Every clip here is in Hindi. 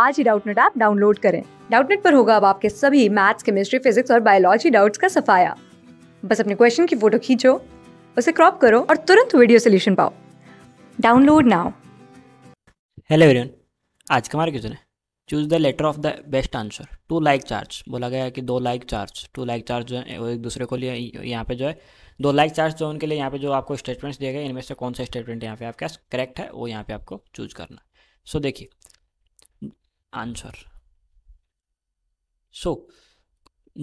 आज ही डाउटनेट ऐप डाउनलोड करें डाउटनेट पर होगा अब आपके सभी मैथ्स केमिस्ट्री फिजिक्स और बायोलॉजी डाउट्स का सफाया बस अपने क्वेश्चन की फोटो खींचो उसे क्रॉप करो और तुरंत वीडियो सोल्यूशन पाओ डाउनलोड नाउ हेलो एवरीवन आज का हमारा क्वेश्चन है choose the letter of the best answer to like charge बोला गया कि दो like charge to like charge जो है वो एक दूसरे को लिए यहाँ पे जो है दो लाइक चार्ज जो उनके लिए यहाँ पे जो आपको स्टेटमेंट्स दिए गए इनमें से कौन सा स्टेटमेंट यहाँ पे आपका करेक्ट है वो यहाँ पे आपको चूज करना सो देखिए आंसर सो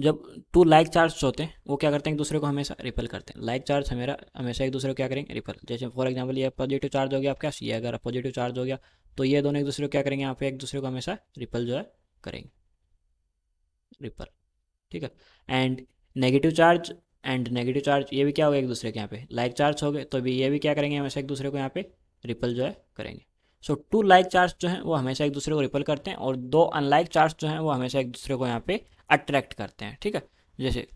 जब टू लाइक चार्ज होते हैं वो क्या करते हैं एक दूसरे को हमेशा रिपल करते हैं लाइक चार्ज हमेरा हमेशा एक दूसरे को क्या करेंगे रिपल जैसे फॉर एग्जांपल ये पॉजिटिव चार्ज हो गया आपका ये अगर पॉजिटिव चार्ज हो गया तो ये दोनों एक दूसरे को क्या करेंगे यहाँ पे एक दूसरे को हमेशा रिपल जो है करेंगे रिपल ठीक है and negative charge and negative charge ये भी क्या होगा एक दूसरे के यहाँ पे लाइक चार्ज हो गए तो भी ये भी क्या करेंगे हमेशा एक दूसरे को यहाँ पे रिपल जो है करेंगे सो टू लाइक चार्ज जो हैं वो हमेशा एक दूसरे को रिपल करते हैं और दो अनलाइक चार्ज जो हैं वो हमेशा एक दूसरे को यहाँ पे अट्रैक्ट करते हैं ठीक है जैसे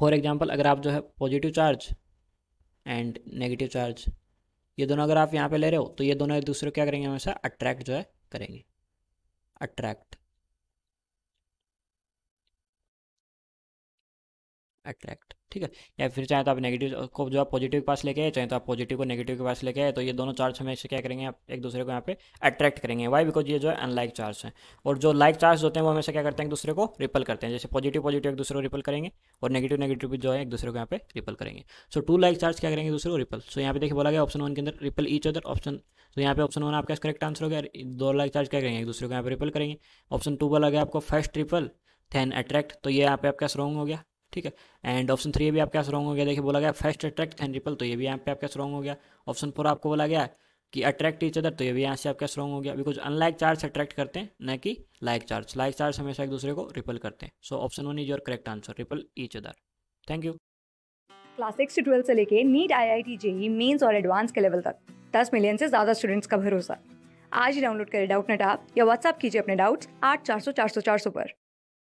फॉर एग्जाम्पल अगर आप जो है positive charge and negative charge ये दोनों अगर आप यहाँ पे ले रहे हो तो ये दोनों एक दूसरे को क्या करेंगे हमेशा अट्रैक्ट जो है करेंगे अट्रैक्ट अट्रैक्ट ठीक है या फिर चाहे तो आप नेगेटिव को जो आप पॉजिटिव के पास लेके आए चाहे तो आप पॉजिटिव को नेगेटिव के पास लेके आए तो ये दोनों चार्ज हमें क्या करेंगे आप एक दूसरे को यहाँ पे अट्रैक्ट करेंगे वाई बिकॉज ये जो है अनलाइक चार्ज है और जो लाइक चार्ज होते हैं वो हमेशा क्या करते हैं एक दूसरे को रिपल करते हैं जैसे पॉजिटिव पॉजिटिव एक दूसरे को रिपल करेंगे और नेगेटिव नेगेटिव जो है एक दूसरे को यहाँ पे रिपल करेंगे सो टू लाइक चार्ज क्या करेंगे दूसरे को रिपल सो यहाँ पे देखिए बोला गया ऑप्शन वन के अंदर रिपल ईच अदर ऑप्शन तो यहाँ पे ऑप्शन वन आपका करेक्ट आंसर हो गया दो लाइक चार्ज क्या करेंगे एक दूसरे को यहाँ पे रिपल करेंगे ऑप्शन टू बोला गया आपको फर्स्ट रिपल थैन अट्रैक्ट तो ये यहाँ पे आपका स्ट्रॉन्ग हो गया ठीक है एंड ऑप्शन थ्री भी आपका स्ट्रॉन्ग हो गया देखिए बोला गया फर्स्ट अट्रैक्ट एंड रिपल तो ये भी यहाँ पे आपका स्ट्रॉन्ग हो गया ऑप्शन फोर आपको बोला गया कि अट्रैक्ट इच अदर तो ये भी यहाँ से आपका स्ट्रॉन्ग हो गया बिकॉज अनलाइक चार्ज अट्रैक्ट करते हैं ना कि लाइक चार्ज लाइक चार्ज हमेशा एक दूसरे को रिपल करते हैं so option one is your correct answer repel each other thank you class six से ट्वेल्थ से लेके NEET I I T JEE mains और एडवांस के लेवल तक दस मिलियन से ज़्यादा स्टूडेंट्स का भरोसा आज ही डाउनलोड करें डाउट नेट आप या व्हाट्सअप कीजिए अपने डाउट्स आठ चार सौ चार सौ चार सौ पर